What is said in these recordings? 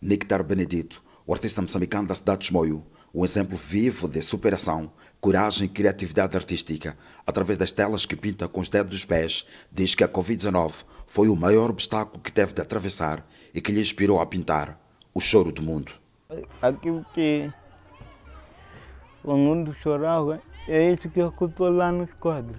Nectar Benedito, o artista moçambicano da cidade de Chimoio, um exemplo vivo de superação, coragem e criatividade artística. Através das telas que pinta com os dedos dos pés, diz que a Covid-19 foi o maior obstáculo que teve de atravessar e que lhe inspirou a pintar O Choro do Mundo. Aquilo que o mundo chorava é isso que ocultou lá nos quadros.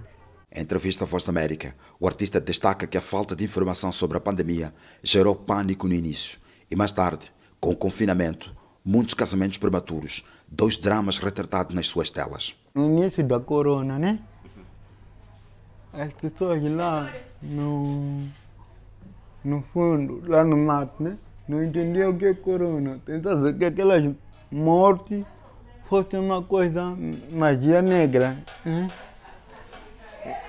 Em entrevista à Voz da América, o artista destaca que a falta de informação sobre a pandemia gerou pânico no início e mais tarde, com o confinamento, muitos casamentos prematuros, dois dramas retratados nas suas telas. No início da corona, né? As pessoas lá no, no fundo, lá no mato, né? Não entendiam o que é corona. Tentavam que aquelas mortes fossem uma coisa, magia negra. Né?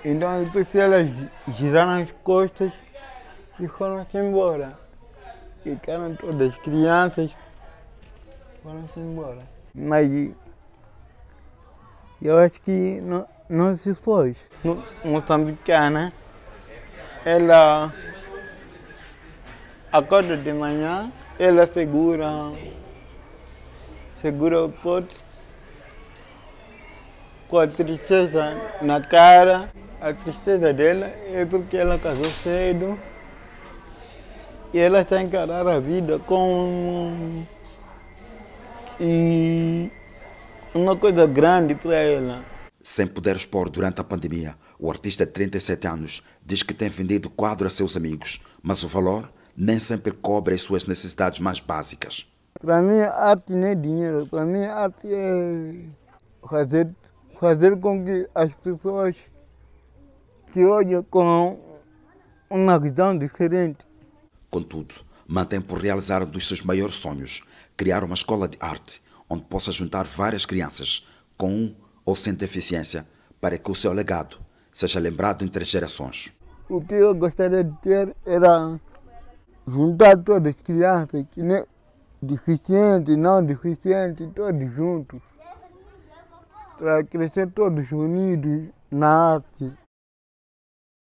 Então, se elas giraram as costas e foram-se embora. Ficaram todas crianças, foram-se embora. Mas eu acho que não, não se foi. No, moçambicana, ela acorda de manhã, ela segura, segura o pote com a tristeza na cara. A tristeza dela é porque ela casou cedo e elas têm que encarar a vida com uma coisa grande para ela. Sem poder expor durante a pandemia, o artista de 37 anos diz que tem vendido quadro a seus amigos, mas o valor nem sempre cobre as suas necessidades mais básicas. Para mim, arte não é dinheiro. Para mim, arte é fazer, fazer com que as pessoas se olham com uma visão diferente Contudo, mantém por realizar um dos seus maiores sonhos, criar uma escola de arte onde possa juntar várias crianças com um ou sem deficiência para que o seu legado seja lembrado entre gerações. O que eu gostaria de ter era juntar todas as crianças, que nem deficientes, não deficientes, todos juntos, para crescer todos unidos na arte.